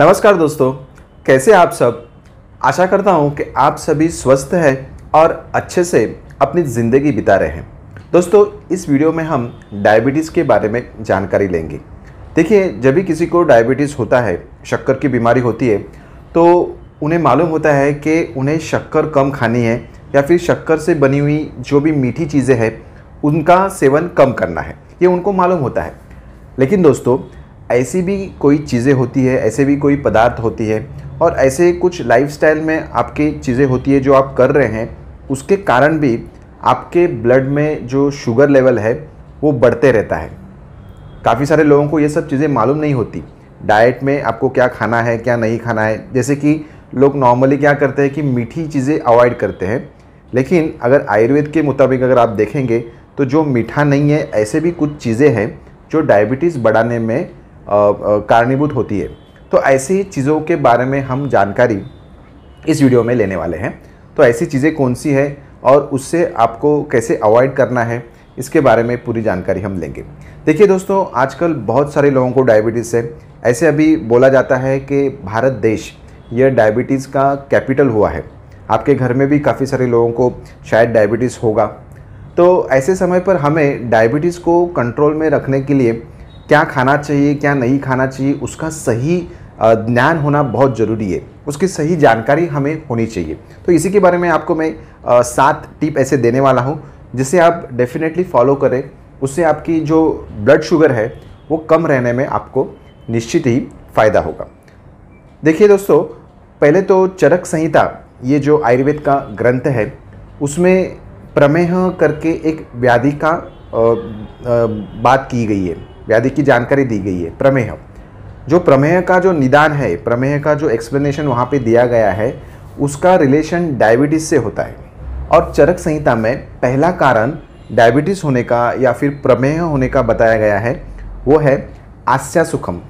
नमस्कार दोस्तों कैसे आप सब आशा करता हूँ कि आप सभी स्वस्थ हैं और अच्छे से अपनी ज़िंदगी बिता रहे हैं दोस्तों इस वीडियो में हम डायबिटीज़ के बारे में जानकारी लेंगे देखिए जब भी किसी को डायबिटीज़ होता है शक्कर की बीमारी होती है तो उन्हें मालूम होता है कि उन्हें शक्कर कम खानी है या फिर शक्कर से बनी हुई जो भी मीठी चीज़ें हैं उनका सेवन कम करना है ये उनको मालूम होता है लेकिन दोस्तों ऐसी भी कोई चीज़ें होती है ऐसे भी कोई पदार्थ होती है और ऐसे कुछ लाइफस्टाइल में आपकी चीज़ें होती है जो आप कर रहे हैं उसके कारण भी आपके ब्लड में जो शुगर लेवल है वो बढ़ते रहता है काफ़ी सारे लोगों को ये सब चीज़ें मालूम नहीं होती डाइट में आपको क्या खाना है क्या नहीं खाना है जैसे कि लोग नॉर्मली क्या करते हैं कि मीठी चीज़ें अवॉइड करते हैं लेकिन अगर आयुर्वेद के मुताबिक अगर आप देखेंगे तो जो मीठा नहीं है ऐसे भी कुछ चीज़ें हैं जो डायबिटीज़ बढ़ाने में कारणीभूत होती है तो ऐसी ही चीज़ों के बारे में हम जानकारी इस वीडियो में लेने वाले हैं तो ऐसी चीज़ें कौन सी है और उससे आपको कैसे अवॉइड करना है इसके बारे में पूरी जानकारी हम लेंगे देखिए दोस्तों आजकल बहुत सारे लोगों को डायबिटीज़ है ऐसे अभी बोला जाता है कि भारत देश यह डायबिटीज़ का कैपिटल हुआ है आपके घर में भी काफ़ी सारे लोगों को शायद डायबिटीज़ होगा तो ऐसे समय पर हमें डायबिटीज़ को कंट्रोल में रखने के लिए क्या खाना चाहिए क्या नहीं खाना चाहिए उसका सही ज्ञान होना बहुत ज़रूरी है उसकी सही जानकारी हमें होनी चाहिए तो इसी के बारे में आपको मैं सात टिप ऐसे देने वाला हूँ जिसे आप डेफिनेटली फॉलो करें उससे आपकी जो ब्लड शुगर है वो कम रहने में आपको निश्चित ही फ़ायदा होगा देखिए दोस्तों पहले तो चरक संहिता ये जो आयुर्वेद का ग्रंथ है उसमें प्रमेह करके एक व्याधि का बात की गई है व्याधि की जानकारी दी गई है प्रमेह जो प्रमेह का जो निदान है प्रमेह का जो एक्सप्लेनेशन वहाँ पे दिया गया है उसका रिलेशन डायबिटीज़ से होता है और चरक संहिता में पहला कारण डायबिटीज़ होने का या फिर प्रमेह होने का बताया गया है वो है आस्या सुखम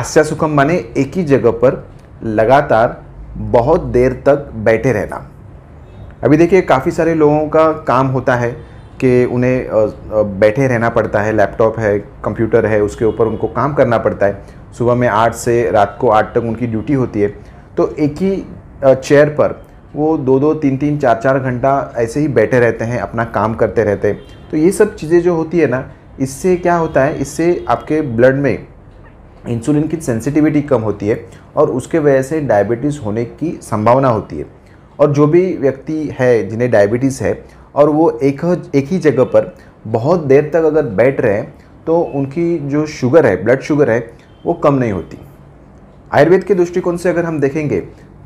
आस्या सुखम माने एक ही जगह पर लगातार बहुत देर तक बैठे रहना अभी देखिए काफ़ी सारे लोगों का काम होता है कि उन्हें बैठे रहना पड़ता है लैपटॉप है कंप्यूटर है उसके ऊपर उनको काम करना पड़ता है सुबह में आठ से रात को आठ तक उनकी ड्यूटी होती है तो एक ही चेयर पर वो दो दो तीन तीन चार चार घंटा ऐसे ही बैठे रहते हैं अपना काम करते रहते हैं तो ये सब चीज़ें जो होती है ना इससे क्या होता है इससे आपके ब्लड में इंसुलिन की सेंसिटिविटी कम होती है और उसके वजह से डायबिटीज़ होने की संभावना होती है और जो भी व्यक्ति है जिन्हें डायबिटीज़ है और वो एक एक ही जगह पर बहुत देर तक अगर बैठ रहे हैं तो उनकी जो शुगर है ब्लड शुगर है वो कम नहीं होती आयुर्वेद के दृष्टिकोण से अगर हम देखेंगे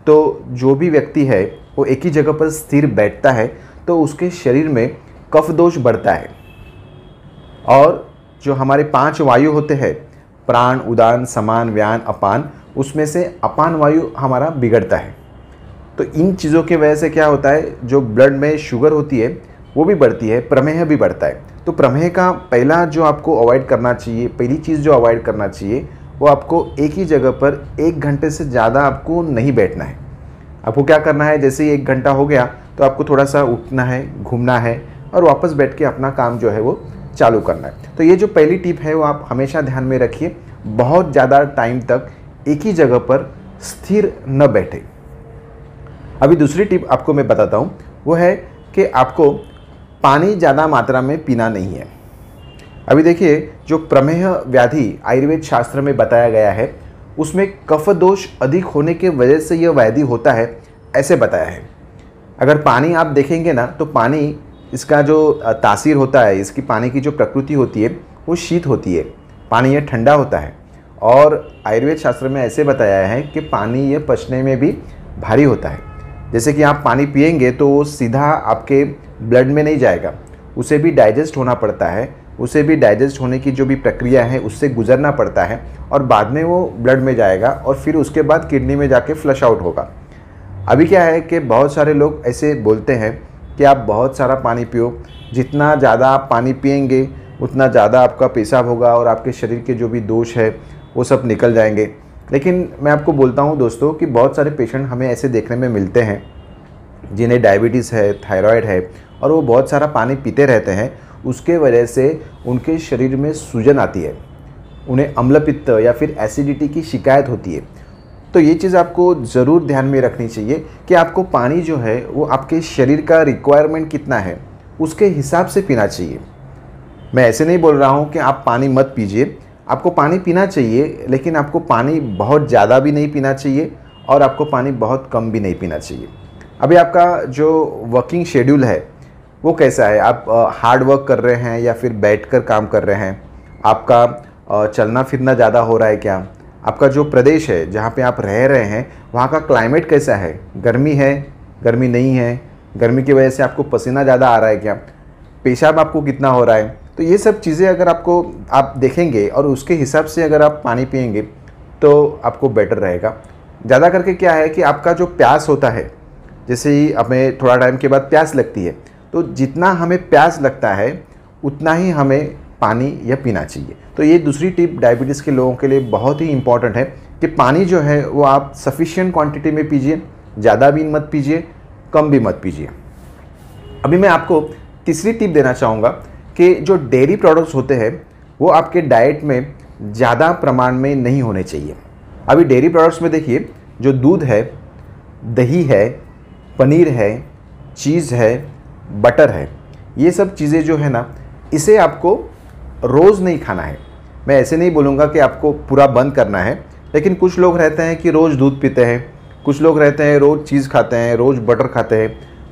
तो जो भी व्यक्ति है वो एक ही जगह पर स्थिर बैठता है तो उसके शरीर में कफ दोष बढ़ता है और जो हमारे पांच वायु होते हैं प्राण उदान समान व्यान अपान उसमें से अपान वायु हमारा बिगड़ता है तो इन चीज़ों के वजह से क्या होता है जो ब्लड में शुगर होती है वो भी बढ़ती है प्रमेह भी बढ़ता है तो प्रमेह का पहला जो आपको अवॉइड करना चाहिए पहली चीज़ जो अवॉइड करना चाहिए वो आपको एक ही जगह पर एक घंटे से ज़्यादा आपको नहीं बैठना है आपको क्या करना है जैसे ही एक घंटा हो गया तो आपको थोड़ा सा उठना है घूमना है और वापस बैठ के अपना काम जो है वो चालू करना है तो ये जो पहली टिप है वो आप हमेशा ध्यान में रखिए बहुत ज़्यादा टाइम तक एक ही जगह पर स्थिर न बैठे अभी दूसरी टिप आपको मैं बताता हूँ वो है कि आपको पानी ज़्यादा मात्रा में पीना नहीं है अभी देखिए जो प्रमेह व्याधि आयुर्वेद शास्त्र में बताया गया है उसमें कफ दोष अधिक होने के वजह से यह व्याधि होता है ऐसे बताया है अगर पानी आप देखेंगे ना तो पानी इसका जो तासीर होता है इसकी पानी की जो प्रकृति होती है वो शीत होती है पानी यह ठंडा होता है और आयुर्वेद शास्त्र में ऐसे बताया है कि पानी यह पचने में भी भारी होता है जैसे कि आप पानी पियेंगे तो वो सीधा आपके ब्लड में नहीं जाएगा उसे भी डाइजेस्ट होना पड़ता है उसे भी डाइजेस्ट होने की जो भी प्रक्रिया है उससे गुजरना पड़ता है और बाद में वो ब्लड में जाएगा और फिर उसके बाद किडनी में जाके फ्लश आउट होगा अभी क्या है कि बहुत सारे लोग ऐसे बोलते हैं कि आप बहुत सारा पानी पियो जितना ज़्यादा आप पानी पियेंगे उतना ज़्यादा आपका पेशाब होगा और आपके शरीर के जो भी दोष है वो सब निकल जाएंगे लेकिन मैं आपको बोलता हूँ दोस्तों कि बहुत सारे पेशेंट हमें ऐसे देखने में मिलते हैं जिन्हें डायबिटीज़ है थायराइड है और वो बहुत सारा पानी पीते रहते हैं उसके वजह से उनके शरीर में सूजन आती है उन्हें अम्लपित्त या फिर एसिडिटी की शिकायत होती है तो ये चीज़ आपको ज़रूर ध्यान में रखनी चाहिए कि आपको पानी जो है वो आपके शरीर का रिक्वायरमेंट कितना है उसके हिसाब से पीना चाहिए मैं ऐसे नहीं बोल रहा हूँ कि आप पानी मत पीजिए आपको पानी पीना चाहिए लेकिन आपको पानी बहुत ज़्यादा भी नहीं पीना चाहिए और आपको पानी बहुत कम भी नहीं पीना चाहिए अभी आपका जो वर्किंग शेड्यूल है वो कैसा है आप हार्ड वर्क कर रहे हैं या फिर बैठ कर काम कर रहे हैं आपका चलना फिरना ज़्यादा हो रहा है क्या आपका जो प्रदेश है जहाँ पे आप रह रहे हैं वहाँ का क्लाइमेट कैसा है गर्मी है गर्मी नहीं है गर्मी की वजह से आपको पसीना ज़्यादा आ रहा है क्या पेशाब आपको कितना हो रहा है तो ये सब चीज़ें अगर आपको आप देखेंगे और उसके हिसाब से अगर आप पानी पियेंगे तो आपको बेटर रहेगा ज़्यादा करके क्या है कि आपका जो प्यास होता है जैसे ही हमें थोड़ा टाइम के बाद प्यास लगती है तो जितना हमें प्यास लगता है उतना ही हमें पानी या पीना चाहिए तो ये दूसरी टिप डायबिटीज़ के लोगों के लिए बहुत ही इंपॉर्टेंट है कि पानी जो है वो आप सफिशियंट क्वांटिटी में पीजिए ज़्यादा भी मत पीजिए कम भी मत पीजिए अभी मैं आपको तीसरी टिप देना चाहूँगा कि जो डेयरी प्रोडक्ट्स होते हैं वो आपके डाइट में ज़्यादा प्रमाण में नहीं होने चाहिए अभी डेयरी प्रोडक्ट्स में देखिए जो दूध है दही है पनीर है चीज़ है बटर है ये सब चीज़ें जो है ना इसे आपको रोज़ नहीं खाना है मैं ऐसे नहीं बोलूँगा कि आपको पूरा बंद करना है लेकिन कुछ लोग रहते हैं कि रोज़ दूध पीते हैं कुछ लोग रहते हैं रोज़ चीज़ खाते हैं रोज़ बटर खाते हैं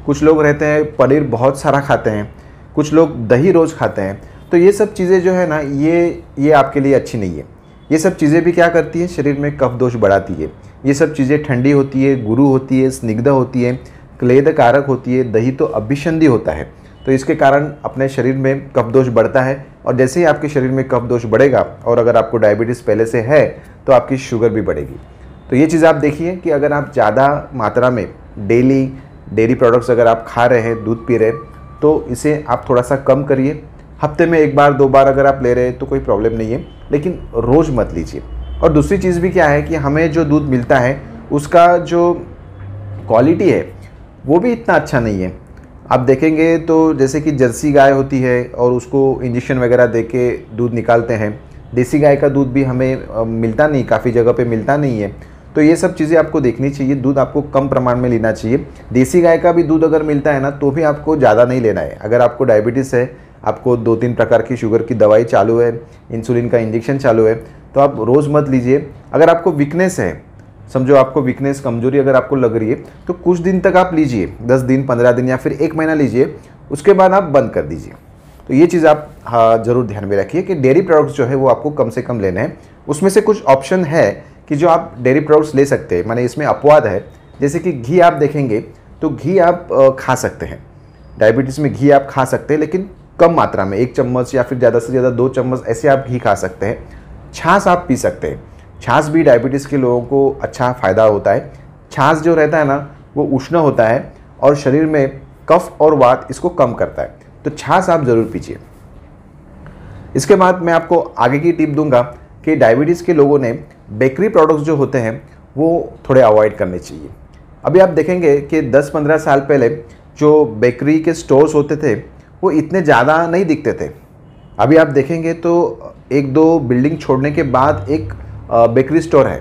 कुछ लोग रहते हैं पनीर बहुत सारा खाते हैं कुछ लोग दही रोज़ खाते हैं तो ये सब चीज़ें जो है ना ये ये आपके लिए अच्छी नहीं है ये सब चीज़ें भी क्या करती है शरीर में कफ दोष बढ़ाती है ये सब चीज़ें ठंडी होती है गुरु होती है स्निग्ध होती है क्लेद कारक होती है दही तो अभिसंधि होता है तो इसके कारण अपने शरीर में कफ दोष बढ़ता है और जैसे ही आपके शरीर में कफ दोष बढ़ेगा और अगर आपको डायबिटीज़ पहले से है तो आपकी शुगर भी बढ़ेगी तो ये चीज़ आप देखिए कि अगर आप ज़्यादा मात्रा में डेली डेयरी प्रोडक्ट्स अगर आप खा रहे हैं दूध पी रहे हैं तो इसे आप थोड़ा सा कम करिए हफ्ते में एक बार दो बार अगर आप ले रहे हैं तो कोई प्रॉब्लम नहीं है लेकिन रोज़ मत लीजिए और दूसरी चीज़ भी क्या है कि हमें जो दूध मिलता है उसका जो क्वालिटी है वो भी इतना अच्छा नहीं है आप देखेंगे तो जैसे कि जर्सी गाय होती है और उसको इंजेक्शन वगैरह दे के दूध निकालते हैं देसी गाय का दूध भी हमें मिलता नहीं काफ़ी जगह पर मिलता नहीं है तो ये सब चीज़ें आपको देखनी चाहिए दूध आपको कम प्रमाण में लेना चाहिए देसी गाय का भी दूध अगर मिलता है ना तो भी आपको ज़्यादा नहीं लेना है अगर आपको डायबिटीज़ है आपको दो तीन प्रकार की शुगर की दवाई चालू है इंसुलिन का इंजेक्शन चालू है तो आप रोज़ मत लीजिए अगर आपको वीकनेस है समझो आपको वीकनेस कमजोरी अगर आपको लग रही है तो कुछ दिन तक आप लीजिए दस दिन पंद्रह दिन या फिर एक महीना लीजिए उसके बाद आप बंद कर दीजिए तो ये चीज़ आप हाँ ज़रूर ध्यान में रखिए कि डेयरी प्रोडक्ट्स जो है वो आपको कम से कम लेने हैं उसमें से कुछ ऑप्शन है कि जो आप डेयरी प्रोडक्ट्स ले सकते हैं माने इसमें अपवाद है जैसे कि घी आप देखेंगे तो घी आप खा सकते हैं डायबिटीज़ में घी आप खा सकते हैं लेकिन कम मात्रा में एक चम्मच या फिर ज़्यादा से ज़्यादा दो चम्मच ऐसे आप घी खा सकते हैं छाछ आप पी सकते हैं छाछ भी डायबिटीज़ के लोगों को अच्छा फ़ायदा होता है छाछ जो रहता है ना वो उष्ण होता है और शरीर में कफ और वात इसको कम करता है तो छाछ आप ज़रूर पीजिए इसके बाद मैं आपको आगे की टिप दूंगा कि डायबिटीज़ के लोगों ने बेकरी प्रोडक्ट्स जो होते हैं वो थोड़े अवॉइड करने चाहिए अभी आप देखेंगे कि 10-15 साल पहले जो बेकरी के स्टोर्स होते थे वो इतने ज़्यादा नहीं दिखते थे अभी आप देखेंगे तो एक दो बिल्डिंग छोड़ने के बाद एक बेकरी स्टोर है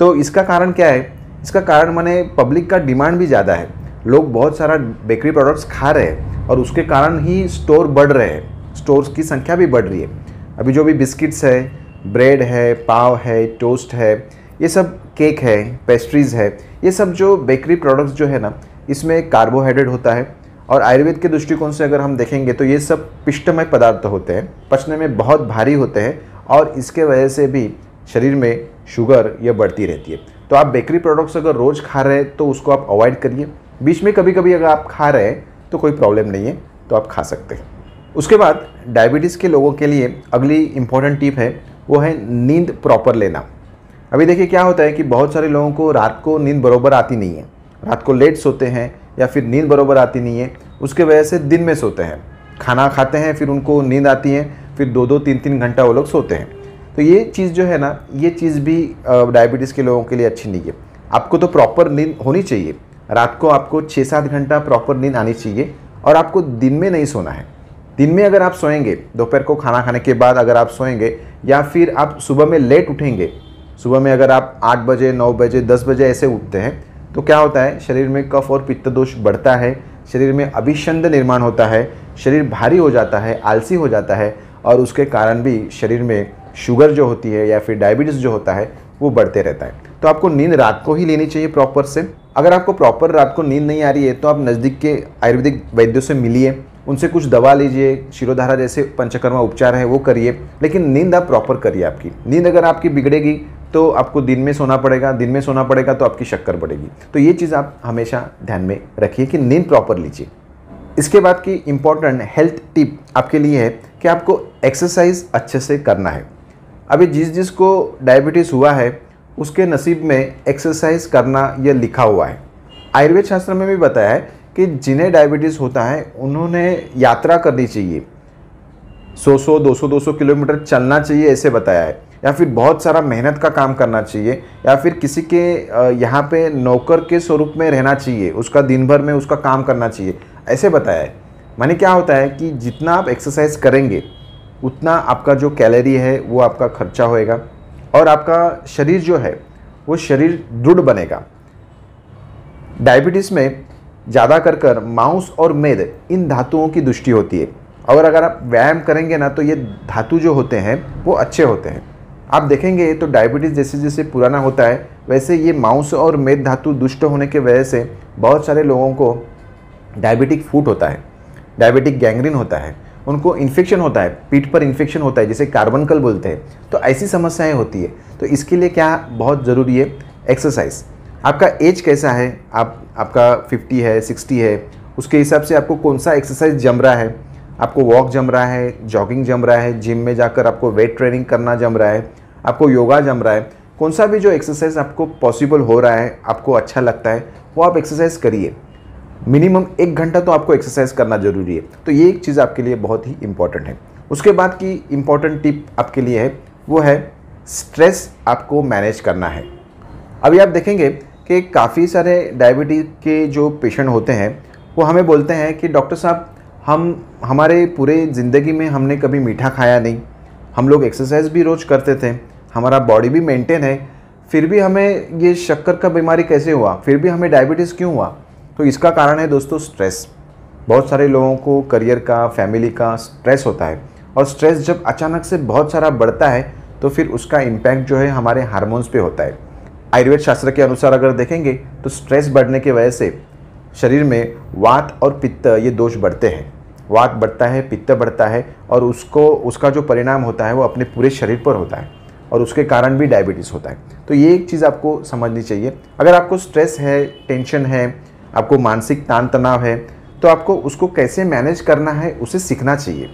तो इसका कारण क्या है इसका कारण मैंने पब्लिक का डिमांड भी ज़्यादा है लोग बहुत सारा बेकरी प्रोडक्ट्स खा रहे हैं और उसके कारण ही स्टोर बढ़ रहे हैं स्टोर्स की संख्या भी बढ़ रही है अभी जो भी बिस्किट्स है ब्रेड है पाव है टोस्ट है ये सब केक है पेस्ट्रीज़ है ये सब जो बेकरी प्रोडक्ट्स जो है ना इसमें कार्बोहाइड्रेट होता है और आयुर्वेद के दृष्टिकोण से अगर हम देखेंगे तो ये सब पिष्टमय पदार्थ होते हैं पचने में बहुत भारी होते हैं और इसके वजह से भी शरीर में शुगर यह बढ़ती रहती है तो आप बेकरी प्रोडक्ट्स अगर रोज़ खा रहे हैं तो उसको आप अवॉइड करिए बीच में कभी कभी अगर आप खा रहे हैं तो कोई प्रॉब्लम नहीं है तो आप खा सकते हैं उसके बाद डायबिटीज़ के लोगों के लिए अगली इम्पॉर्टेंट टिप है वो है नींद प्रॉपर लेना अभी देखिए क्या होता है कि बहुत सारे लोगों को रात को नींद बरोबर आती नहीं है रात को लेट सोते हैं या फिर नींद बरोबर आती नहीं है उसके वजह से दिन में सोते हैं खाना खाते हैं फिर उनको नींद आती है फिर दो दो तीन तीन घंटा वो लोग सोते हैं तो ये चीज़ जो है ना ये चीज़ भी डायबिटीज़ के लोगों के लिए अच्छी नहीं है आपको तो प्रॉपर नींद होनी चाहिए रात को आपको छः सात घंटा प्रॉपर नींद आनी चाहिए और आपको दिन में नहीं सोना है दिन में अगर आप सोएंगे दोपहर को खाना खाने के बाद अगर आप सोएंगे या फिर आप सुबह में लेट उठेंगे सुबह में अगर आप आठ बजे नौ बजे दस बजे ऐसे उठते हैं तो क्या होता है शरीर में कफ और पित्त दोष बढ़ता है शरीर में अभिशंद निर्माण होता है शरीर भारी हो जाता है आलसी हो जाता है और उसके कारण भी शरीर में शुगर जो होती है या फिर डायबिटीज़ जो होता है वो बढ़ते रहता है तो आपको नींद रात को ही लेनी चाहिए प्रॉपर से अगर आपको प्रॉपर रात को नींद नहीं आ रही है तो आप नज़दीक के आयुर्वेदिक वैद्यों से मिलिए उनसे कुछ दवा लीजिए शिरोधारा जैसे पंचकर्मा उपचार है वो करिए लेकिन नींद आप प्रॉपर करिए आपकी नींद अगर आपकी बिगड़ेगी तो आपको दिन में सोना पड़ेगा दिन में सोना पड़ेगा तो आपकी शक्कर बढ़ेगी तो ये चीज़ आप हमेशा ध्यान में रखिए कि नींद प्रॉपर लीजिए इसके बाद की इम्पॉर्टेंट हेल्थ टिप आपके लिए है कि आपको एक्सरसाइज अच्छे से करना है अभी जिस जिस को डायबिटीज़ हुआ है उसके नसीब में एक्सरसाइज करना यह लिखा हुआ है आयुर्वेद शास्त्र में भी बताया है कि जिन्हें डायबिटीज़ होता है उन्होंने यात्रा करनी चाहिए 100 सौ दो सौ दो सौ किलोमीटर चलना चाहिए ऐसे बताया है या फिर बहुत सारा मेहनत का काम करना चाहिए या फिर किसी के यहाँ पे नौकर के स्वरूप में रहना चाहिए उसका दिन भर में उसका काम करना चाहिए ऐसे बताया है माने क्या होता है कि जितना आप एक्सरसाइज करेंगे उतना आपका जो कैलरी है वो आपका खर्चा होएगा और आपका शरीर जो है वो शरीर दृढ़ बनेगा डायबिटीज़ में ज़्यादा कर कर मांस और मेद इन धातुओं की दुष्टि होती है और अगर आप व्यायाम करेंगे ना तो ये धातु जो होते हैं वो अच्छे होते हैं आप देखेंगे तो डायबिटीज़ जैसे जैसे पुराना होता है वैसे ये मांस और मेद धातु दुष्ट होने के वजह से बहुत सारे लोगों को डायबिटिक फूट होता है डायबिटिक गैंग्रीन होता है उनको इन्फेक्शन होता है पीठ पर इन्फेक्शन होता है जिसे कार्बनकल बोलते हैं तो ऐसी समस्याएं होती है तो इसके लिए क्या बहुत ज़रूरी है एक्सरसाइज आपका एज कैसा है आप आपका 50 है 60 है उसके हिसाब से आपको कौन सा एक्सरसाइज जम रहा है आपको वॉक जम रहा है जॉगिंग जम रहा है जिम में जाकर आपको वेट ट्रेनिंग करना जम रहा है आपको योगा जम रहा है कौन सा भी जो एक्सरसाइज आपको पॉसिबल हो रहा है आपको अच्छा लगता है वो आप एक्सरसाइज करिए मिनिमम एक घंटा तो आपको एक्सरसाइज करना ज़रूरी है तो ये एक चीज़ आपके लिए बहुत ही इंपॉर्टेंट है उसके बाद की इम्पॉर्टेंट टिप आपके लिए है वो है स्ट्रेस आपको मैनेज करना है अभी आप देखेंगे कि काफ़ी सारे डायबिटीज़ के जो पेशेंट होते हैं वो हमें बोलते हैं कि डॉक्टर साहब हम हमारे पूरे ज़िंदगी में हमने कभी मीठा खाया नहीं हम लोग एक्सरसाइज भी रोज़ करते थे हमारा बॉडी भी मेंटेन है फिर भी हमें ये शक्कर का बीमारी कैसे हुआ फिर भी हमें डायबिटीज़ क्यों हुआ तो इसका कारण है दोस्तों स्ट्रेस बहुत सारे लोगों को करियर का फैमिली का स्ट्रेस होता है और स्ट्रेस जब अचानक से बहुत सारा बढ़ता है तो फिर उसका इम्पैक्ट जो है हमारे हारमोन्स पर होता है आयुर्वेद शास्त्र के अनुसार अगर देखेंगे तो स्ट्रेस बढ़ने की वजह से शरीर में वात और पित्त ये दोष बढ़ते हैं वात बढ़ता है पित्त बढ़ता है और उसको उसका जो परिणाम होता है वो अपने पूरे शरीर पर होता है और उसके कारण भी डायबिटीज़ होता है तो ये एक चीज़ आपको समझनी चाहिए अगर आपको स्ट्रेस है टेंशन है आपको मानसिक तान तनाव है तो आपको उसको कैसे मैनेज करना है उसे सीखना चाहिए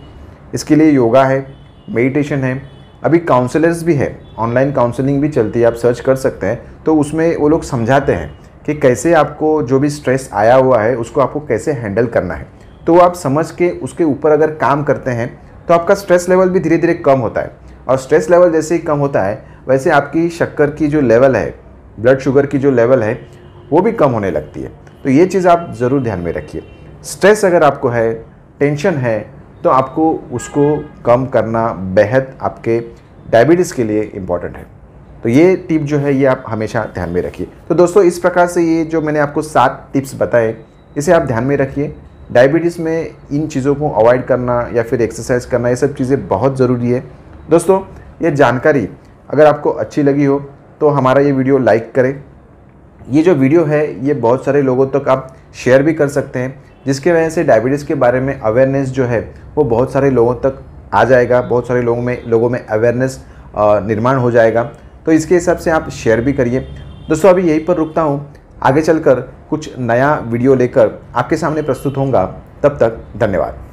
इसके लिए योगा है मेडिटेशन है अभी काउंसलर्स भी है ऑनलाइन काउंसलिंग भी चलती है आप सर्च कर सकते हैं तो उसमें वो लोग समझाते हैं कि कैसे आपको जो भी स्ट्रेस आया हुआ है उसको आपको कैसे हैंडल करना है तो आप समझ के उसके ऊपर अगर काम करते हैं तो आपका स्ट्रेस लेवल भी धीरे धीरे कम होता है और स्ट्रेस लेवल जैसे ही कम होता है वैसे आपकी शक्कर की जो लेवल है ब्लड शुगर की जो लेवल है वो भी कम होने लगती है तो ये चीज़ आप ज़रूर ध्यान में रखिए स्ट्रेस अगर आपको है टेंशन है तो आपको उसको कम करना बेहद आपके डायबिटीज़ के लिए इम्पॉर्टेंट है तो ये टिप जो है ये आप हमेशा ध्यान में रखिए तो दोस्तों इस प्रकार से ये जो मैंने आपको सात टिप्स बताए इसे आप ध्यान में रखिए डायबिटीज़ में इन चीज़ों को अवॉइड करना या फिर एक्सरसाइज करना ये सब चीज़ें बहुत ज़रूरी है दोस्तों ये जानकारी अगर आपको अच्छी लगी हो तो हमारा ये वीडियो लाइक करें ये जो वीडियो है ये बहुत सारे लोगों तक आप शेयर भी कर सकते हैं जिसके वजह से डायबिटीज़ के बारे में अवेयरनेस जो है वो बहुत सारे लोगों तक आ जाएगा बहुत सारे लोगों में लोगों में अवेयरनेस निर्माण हो जाएगा तो इसके हिसाब से आप शेयर भी करिए दोस्तों अभी यहीं पर रुकता हूँ आगे चलकर कुछ नया वीडियो लेकर आपके सामने प्रस्तुत होंगे तब तक धन्यवाद